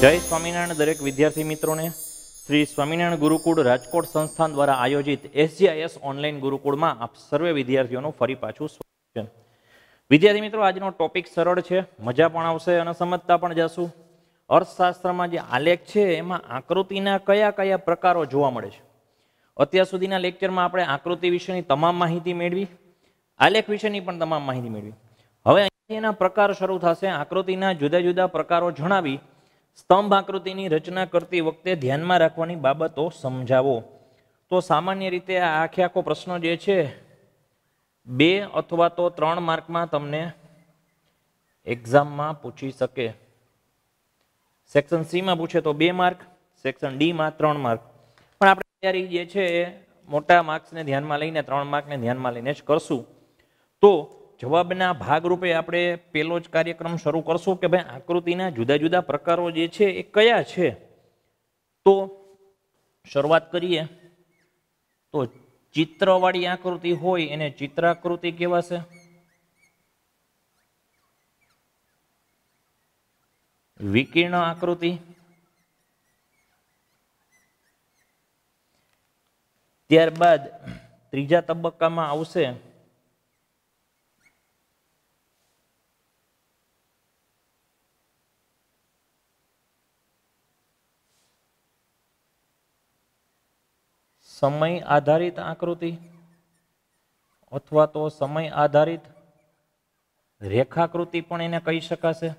જય સ્વામિનારાયણ દરેક વિદ્યાર્થી મિત્રોને શ્રી સ્વામિનારાયણ ગુરુકુળ રાજકોટ સંસ્થાન દ્વારા આયોજિત એસજીઆઈએસ ઓનલાઈન ગુરુકુળમાં આપ સર્વે વિદ્યાર્થીઓનું ફરી પાછું સ્વાગત છે વિદ્યાર્થી મિત્રો આજનો ટોપિક સરળ છે મજા પણ આવશે અને સમજતા પણ જશું અર્થશાસ્ત્રમાં જે આલેખ છે એમાં આકૃતિના કયા કયા પ્રકારો જોવા મળે છે અત્યાર સુધીના લેક્ચરમાં આપણે આકૃતિ વિશેની તમામ માહિતી મેળવી આલેખ વિશેની પણ તમામ માહિતી મેળવી હવે એના પ્રકાર શરૂ થશે આકૃતિના જુદા જુદા પ્રકારો જણાવી સ્તંભ આકૃતિની રચના કરતી વખતે ધ્યાનમાં રાખવાની બાબતો સમજાવો તો સામાન્ય રીતે આ આખે આખો પ્રશ્ન જે છે બે અથવા તો ત્રણ માર્કમાં તમને એક્ઝામમાં પૂછી શકે સેક્શન સીમાં પૂછે તો બે માર્ક સેક્શન ડીમાં ત્રણ માર્ક પણ આપણે તૈયારી જે છે એ મોટા માર્ક્સને ધ્યાનમાં લઈને ત્રણ માર્કને ધ્યાનમાં લઈને જ કરશું તો જવાબના ભાગરૂપે આપણે પહેલો જ કાર્યક્રમ શરૂ કરશું કે ભાઈ આકૃતિના જુદા જુદા પ્રકારો જે છે એ કયા છે તો શરૂઆત કરીએ તો ચિત્રવાળી આકૃતિ હોય એને ચિત્રાકૃતિ કહેવાશે વિકીર્ણ આકૃતિ ત્યારબાદ ત્રીજા તબક્કામાં આવશે સમય આધારિત આકૃતિ અથવા તો સમય આધારિત રેખાકૃતિ પણ એને કહી શકાશે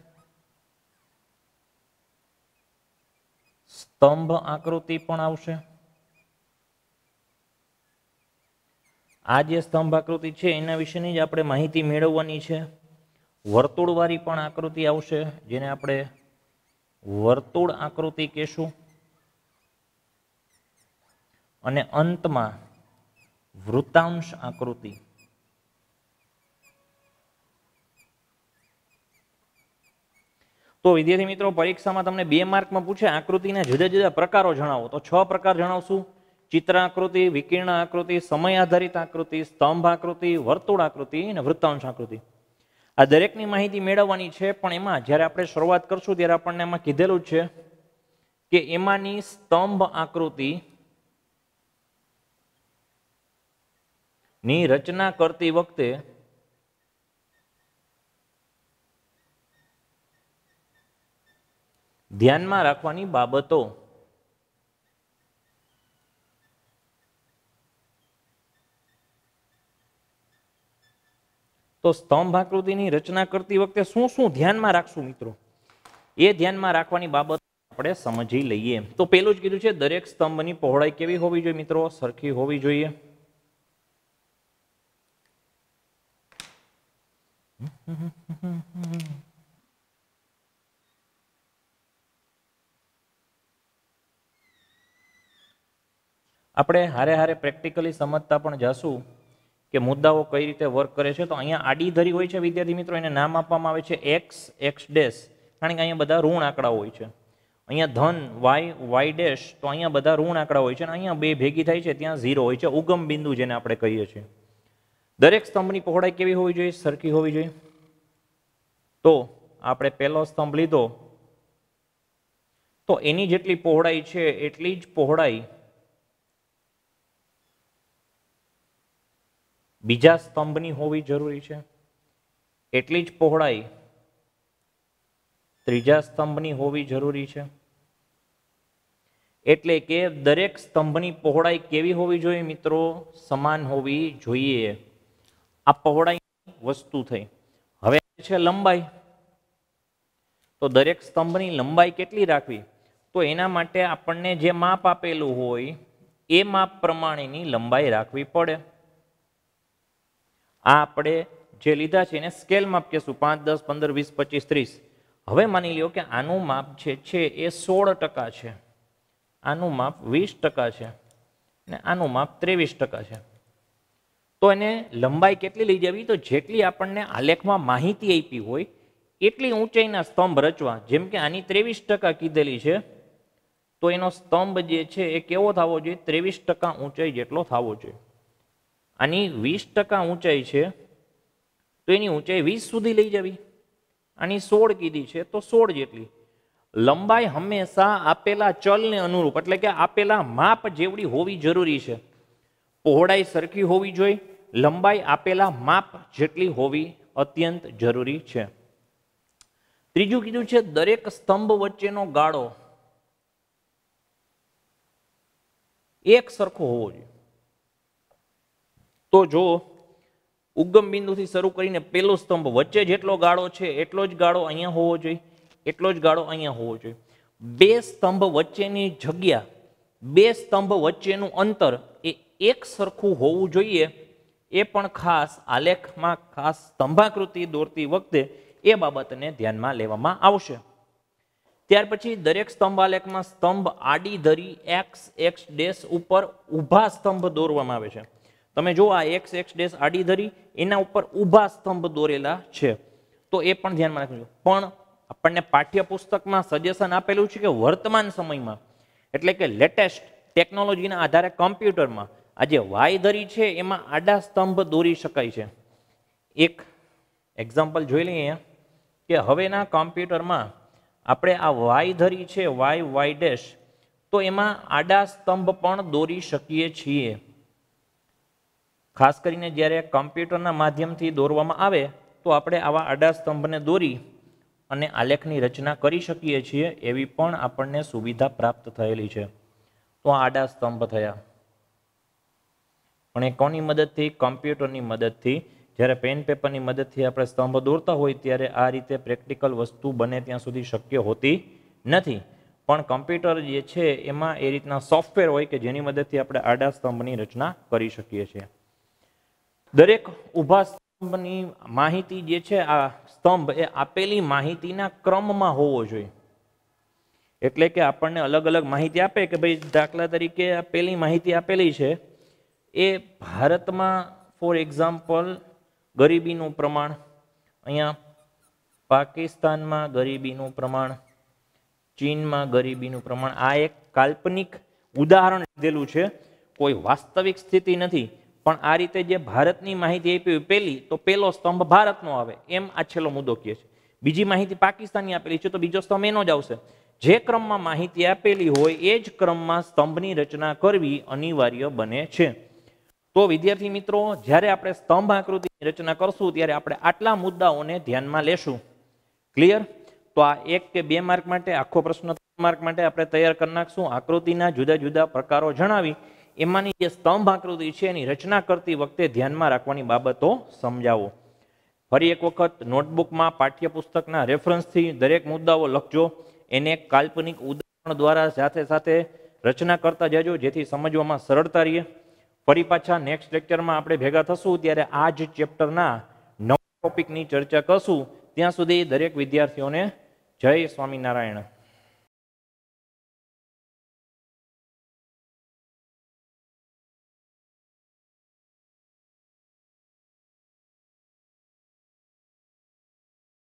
સ્તંભ આકૃતિ પણ આવશે આ જે સ્તંભ આકૃતિ છે એના વિશેની જ આપણે માહિતી મેળવવાની છે વર્તુળવાળી પણ આકૃતિ આવશે જેને આપણે વર્તુળ આકૃતિ કહેશું અને અંતમાં વૃત્તાંશ આકૃતિ તો વિદ્યાર્થી મિત્રો પરીક્ષામાં તમને બે માર્કમાં પૂછે આકૃતિના જુદા જુદા પ્રકારો જણાવો તો છ પ્રકાર જણાવશું ચિત્ર આકૃતિ વિકીર્ણ આકૃતિ સમય આધારિત આકૃતિ સ્તંભ આકૃતિ વર્તુળ આકૃતિ અને વૃત્તાંશ આકૃતિ આ દરેકની માહિતી મેળવવાની છે પણ એમાં જ્યારે આપણે શરૂઆત કરશું ત્યારે આપણને એમાં કીધેલું છે કે એમાંની સ્તંભ આકૃતિ ની રચના કરતી વખતે ધ્યાનમાં રાખવાની બાબતો તો સ્તંભ આકૃતિની રચના કરતી વખતે શું શું ધ્યાનમાં રાખશું મિત્રો એ ધ્યાનમાં રાખવાની બાબત આપણે સમજી લઈએ તો પેલું જ કીધું છે દરેક સ્તંભની પહોળાઈ કેવી હોવી જોઈએ મિત્રો સરખી હોવી જોઈએ આપણે હારે હારે પ્રેક્ટિકલી સમજતા પણ જાશું કે મુદ્દાઓ કઈ રીતે વર્ક કરે છે તો અહીંયા આડી ધરી હોય છે વિદ્યાર્થી મિત્રો એને નામ આપવામાં આવે છે એક્સ એક્સ ડેશ કારણ કે અહીંયા બધા ઋણ આંકડા હોય છે અહીંયા ધન વાય વાય ડેશ તો અહીંયા બધા ઋણ આંકડા હોય છે અને અહીંયા બે ભેગી થાય છે ત્યાં ઝીરો હોય છે ઉગમ બિંદુ જેને આપણે કહીએ છીએ દરેક સ્તંભની પહોળાઈ કેવી હોવી જોઈએ સરખી હોવી જોઈએ તો આપણે પહેલો સ્તંભ લીધો તો એની જેટલી પહોળાઈ છે એટલી જ પહોળાઈ બીજા સ્તંભની હોવી જરૂરી છે એટલી જ પહોળાઈ ત્રીજા સ્તંભની હોવી જરૂરી છે એટલે કે દરેક સ્તંભની પહોળાઈ કેવી હોવી જોઈએ મિત્રો સમાન હોવી જોઈએ આ પહોળાઈ વસ્તુ થઈ હવે છે લંબાઈ તો દરેક સ્તંભની લંબાઈ કેટલી રાખવી તો એના માટે આપણને જે માપ આપેલું હોય એ માપ પ્રમાણેની લંબાઈ રાખવી પડે આ આપણે જે લીધા છે એને સ્કેલ માપ કહેશું પાંચ દસ પંદર વીસ પચીસ ત્રીસ હવે માની લ્યો કે આનું માપ જે છે એ સોળ ટકા છે આનું માપ વીસ ટકા છે અને આનું માપ ત્રેવીસ ટકા છે તો એને લંબાઈ કેટલી લઈ જવી તો જેટલી આપણને આલેખમાં માહિતી આપી હોય એટલી ઊંચાઈના સ્તંભ રચવા જેમ કે આની ત્રેવીસ ટકા કીધેલી છે તો એનો સ્તંભ જે છે એ કેવો થવો જોઈએ ત્રેવીસ ટકા ઊંચાઈ જેટલો થવો જોઈએ આની વીસ ટકા ઊંચાઈ છે તો એની ઊંચાઈ વીસ સુધી લઈ જવી આની સોળ કીધી છે તો સોળ જેટલી લંબાઈ હંમેશા આપેલા ચલને અનુરૂપ એટલે કે આપેલા માપ જેવડી હોવી જરૂરી છે પહોળાઈ સરખી હોવી જોઈએ લંબાઈ આપેલા માપ જેટલી હોવી અત્યંત જરૂરી છે ત્રીજું કીધું છે દરેક સ્તંભ વચ્ચેનો ગાળો એક સરખો હોવો જોઈએ તો જો ઉગમ બિંદુથી શરૂ કરીને પેલો સ્તંભ વચ્ચે જેટલો ગાળો છે એટલો જ ગાળો અહીંયા હોવો જોઈએ એટલો જ ગાળો અહીંયા હોવો જોઈએ બે સ્તંભ વચ્ચેની જગ્યા બે સ્તંભ વચ્ચેનું અંતર એ એક સરખું હોવું જોઈએ એ પણ ખાસ આલેખમાં ખાસ સ્તંભાકૃતિ દોરતી વખતે એ બાબતને ધ્યાનમાં લેવામાં આવશે ત્યાર પછી દરેક સ્તંભ આલેખમાં સ્તંભ આડી ધરી એક્સ એક્સ ડેશ ઉપર ઊભા સ્તંભ દોરવામાં આવે છે તમે જો આ એક્સ એક્સ ડેશ આડી ધરી એના ઉપર ઊભા સ્તંભ દોરેલા છે તો એ પણ ધ્યાનમાં રાખજો પણ આપણને પાઠ્યપુસ્તકમાં સજેશન આપેલું છે કે વર્તમાન સમયમાં એટલે કે લેટેસ્ટ ટેકનોલોજીના આધારે કમ્પ્યુટરમાં આ જે વાયધરી છે એમાં આડા સ્તંભ દોરી શકાય છે એક એક્ઝામ્પલ જોઈ લઈએ કે હવેના કોમ્પ્યુટરમાં આપણે આ વાયધરી છે વાય વાય ડેશ તો એમાં આડા સ્તંભ પણ દોરી શકીએ છીએ ખાસ કરીને જ્યારે કોમ્પ્યુટરના માધ્યમથી દોરવામાં આવે તો આપણે આવા આડા સ્તંભને દોરી અને આલેખની રચના કરી શકીએ છીએ એવી પણ આપણને સુવિધા પ્રાપ્ત થયેલી છે તો આડા સ્તંભ થયા પણ એ કોની મદદથી કમ્પ્યુટરની મદદથી જ્યારે પેન પેપરની મદદથી આપણે સ્તંભ દોરતા હોય ત્યારે આ રીતે પ્રેક્ટિકલ વસ્તુ બને ત્યાં સુધી શક્ય હોતી નથી પણ કમ્પ્યુટર જે છે એમાં એ રીતના સોફ્ટવેર હોય કે જેની મદદથી આપણે આડા સ્તંભની રચના કરી શકીએ છીએ દરેક ઊભા સ્તંભની માહિતી જે છે આ સ્તંભ એ આપેલી માહિતીના ક્રમમાં હોવો જોઈએ એટલે કે આપણને અલગ અલગ માહિતી આપે કે ભાઈ દાખલા તરીકે આ માહિતી આપેલી છે એ ભારતમાં ફોર એક્ઝામ્પલ ગરીબીનું પ્રમાણ અહીંયા પાકિસ્તાનમાં ગરીબીનું પ્રમાણ ચીનમાં ગરીબીનું પ્રમાણ આ એક કાલ્પનિક ઉદાહરણ લીધેલું છે કોઈ વાસ્તવિક સ્થિતિ નથી પણ આ રીતે જે ભારતની માહિતી આપી હોય પહેલી તો પહેલો સ્તંભ ભારતનો આવે એમ આ છેલ્લો મુદ્દો કહે છે બીજી માહિતી પાકિસ્તાનની આપેલી છે તો બીજો સ્તંભ એનો જ આવશે જે ક્રમમાં માહિતી આપેલી હોય એ જ ક્રમમાં સ્તંભની રચના કરવી અનિવાર્ય બને છે તો વિદ્યાર્થી મિત્રો જ્યારે આપણે સ્તંભ આકૃતિ રચના કરશું ત્યારે આપણે આટલા મુદ્દાઓને ધ્યાનમાં લેશું ક્લિયર તો આ એક કે બે માર્ક માટે આખો પ્રશ્ન માર્ક માટે આપણે તૈયાર કરી નાખશું આકૃતિના જુદા જુદા પ્રકારો જણાવી એમાંની જે સ્તંભ આકૃતિ છે એની રચના કરતી વખતે ધ્યાનમાં રાખવાની બાબતો સમજાવો ફરી એક વખત નોટબુકમાં પાઠ્યપુસ્તકના રેફરન્સથી દરેક મુદ્દાઓ લખજો એને કાલ્પનિક ઉદાહરણ દ્વારા સાથે સાથે રચના કરતા જજો જેથી સમજવામાં સરળતા રહીએ ફરી પાછા નેક્સ્ટ લેક્ચરમાં આપણે ભેગા થશું ત્યારે આ જ ચેપ્ટરના નવા ટોપિકની ચર્ચા કરશું ત્યાં સુધી દરેક વિદ્યાર્થીઓને જય સ્વામિનારાયણ